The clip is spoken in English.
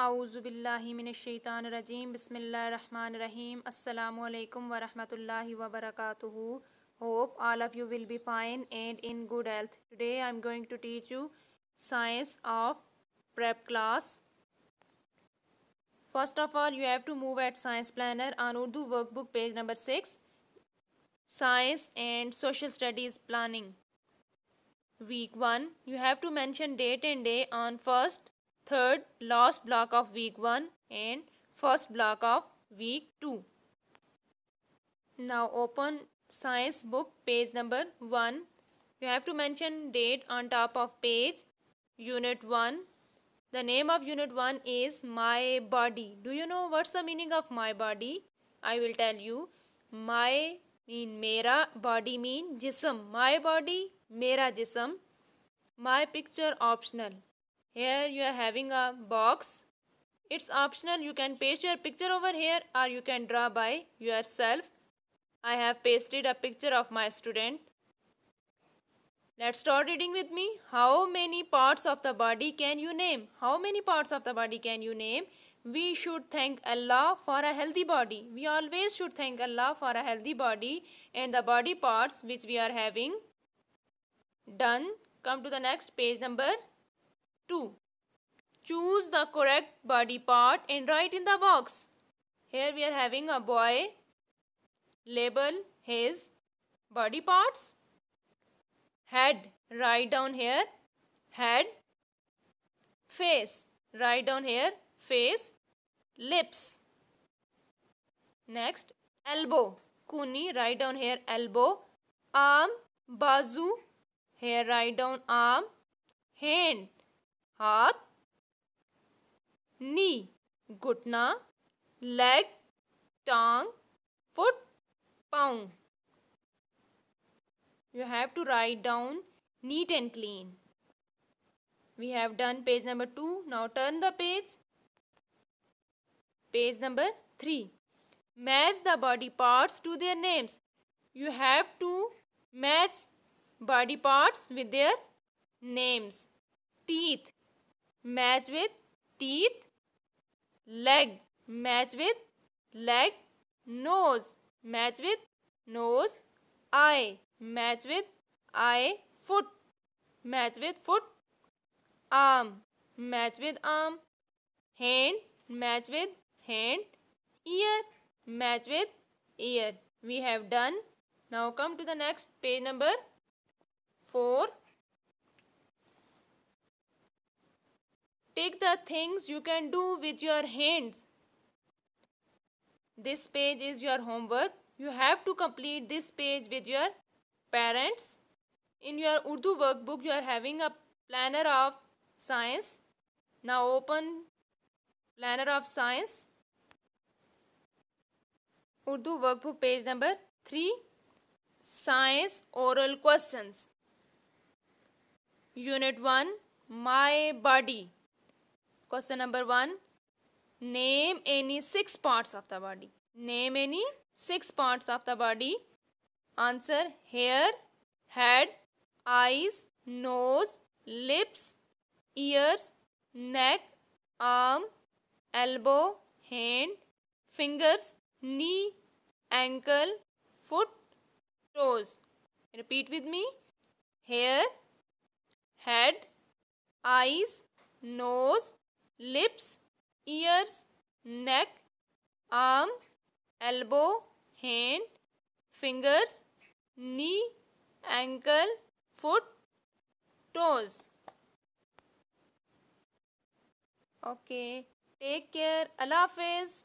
आउज़ुबिल्लिमिनशैतानरजीम बसमिल्लाम अल्लाम वरहमतुल्लि वबरक hope all of you will be fine and in good health today I am going to teach you science of prep class first of all you have to move at science planner on Urdu work book page number six science and social studies planning week one you have to mention date and day on first third last block of week 1 and first block of week 2. Now open science book page number 1. You have to mention date on top of page, unit 1. The name of unit 1 is my body. Do you know what's the meaning of my body? I will tell you. My mean mera, body mean jism. My body, mera jism. My picture optional here you are having a box it's optional you can paste your picture over here or you can draw by yourself i have pasted a picture of my student let's start reading with me how many parts of the body can you name how many parts of the body can you name we should thank Allah for a healthy body. We always should thank Allah for a healthy body and the body parts which we are having. Done. Come to the next page number 2. Choose the correct body part and write in the box. Here we are having a boy. Label his body parts. Head, write down here. Head. Face, write down here. Face. Lips. Next, elbow. Kuni, write down here elbow. Arm, bazu. Here write down arm. Hand, हाथ नी घुटना leg टांग foot पाँव you have to write down neat and clean we have done page number 2 now turn the page page number 3 match the body parts to their names you have to match body parts with their names teeth match with teeth leg match with leg nose match with nose eye match with eye foot match with foot arm match with arm hand match with hand ear match with ear we have done now come to the next page number four take the things you can do with your hands. This page is your homework. You have to complete this page with your parents. In your Urdu workbook, you are having a planner of science. Now open planner of science. Urdu workbook page number 3. Science oral questions. Unit 1. My body. Question number 1. Name any six parts of the body. Name any six parts of the body. Answer hair, head, eyes, nose, lips, ears, neck, arm, elbow, hand, fingers, knee, ankle, foot, toes. Repeat with me. Hair, head, eyes, nose, lips, ears, neck, arm, elbow, hand, fingers, knee, ankle, foot, toes. Okay, take care. Allah Hafiz.